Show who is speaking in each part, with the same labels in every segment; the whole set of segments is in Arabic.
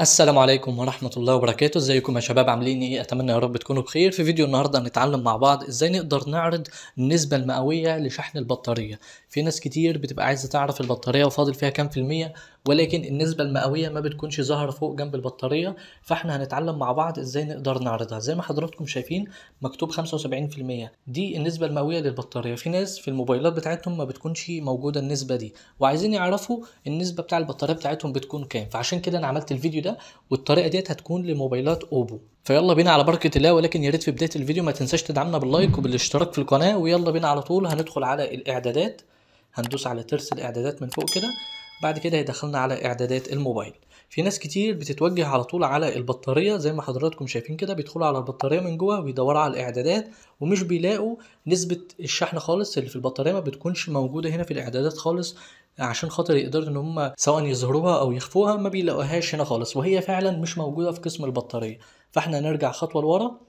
Speaker 1: السلام عليكم ورحمة الله وبركاته ازيكم يا شباب عاملين ايه اتمنى يا رب تكونوا بخير في فيديو النهاردة هنتعلم مع بعض ازاي نقدر نعرض النسبة المئوية لشحن البطارية في ناس كتير بتبقى عايزة تعرف البطارية وفاضل فيها كام في المية ولكن النسبه المئويه ما بتكونش ظاهره فوق جنب البطاريه فاحنا هنتعلم مع بعض ازاي نقدر نعرضها زي ما حضراتكم شايفين مكتوب 75% دي النسبه المئويه للبطاريه في ناس في الموبايلات بتاعتهم ما بتكونش موجوده النسبه دي وعايزين يعرفوا النسبه بتاع البطاريه بتاعتهم بتكون كام فعشان كده انا عملت الفيديو ده والطريقه ديت هتكون لموبايلات اوبو فيلا بينا على بركه الله ولكن يا ريت في بدايه الفيديو ما تنساش تدعمنا باللايك وبالاشتراك في القناه ويلا بينا على طول هندخل على الاعدادات هندوس على ترس الاعدادات من فوق كده بعد كده هيدخلنا على اعدادات الموبايل في ناس كتير بتتوجه على طول على البطارية زي ما حضراتكم شايفين كده بيدخلوا على البطارية من جوه ويدوروا على الإعدادات ومش بيلاقوا نسبة الشحن خالص اللي في البطارية ما بتكونش موجودة هنا في الإعدادات خالص عشان خاطر يقدروا ان هم سواء يظهروها او يخفوها ما بيلاقوهاش هنا خالص وهي فعلا مش موجودة في قسم البطارية فاحنا نرجع خطوة لورا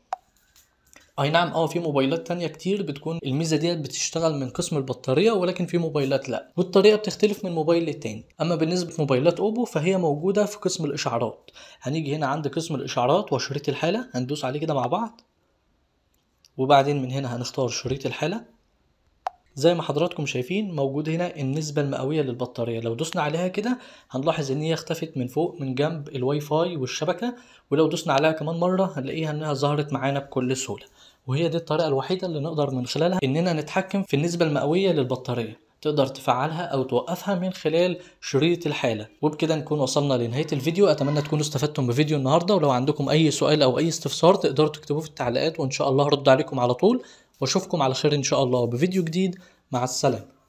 Speaker 1: اي نعم اه في موبايلات تانية كتير بتكون الميزه ديت بتشتغل من قسم البطاريه ولكن في موبايلات لا والطريقه بتختلف من موبايل للتاني اما بالنسبه لموبايلات اوبو فهي موجوده في قسم الاشعارات هنيجي هنا عند قسم الاشعارات وشريط الحاله هندوس عليه كده مع بعض وبعدين من هنا هنختار شريط الحاله زي ما حضراتكم شايفين موجود هنا النسبة المئوية للبطارية لو دوسنا عليها كده هنلاحظ ان هي اختفت من فوق من جنب الواي فاي والشبكة ولو دوسنا عليها كمان مرة هنلاقيها انها ظهرت معانا بكل سهولة وهي دي الطريقه الوحيده اللي نقدر من خلالها اننا نتحكم في النسبه المئويه للبطاريه تقدر تفعلها او توقفها من خلال شريط الحاله وبكده نكون وصلنا لنهايه الفيديو اتمنى تكونوا استفدتم بفيديو النهارده ولو عندكم اي سؤال او اي استفسار تقدروا تكتبوه في التعليقات وان شاء الله هرد عليكم على طول واشوفكم على خير ان شاء الله بفيديو جديد مع السلامه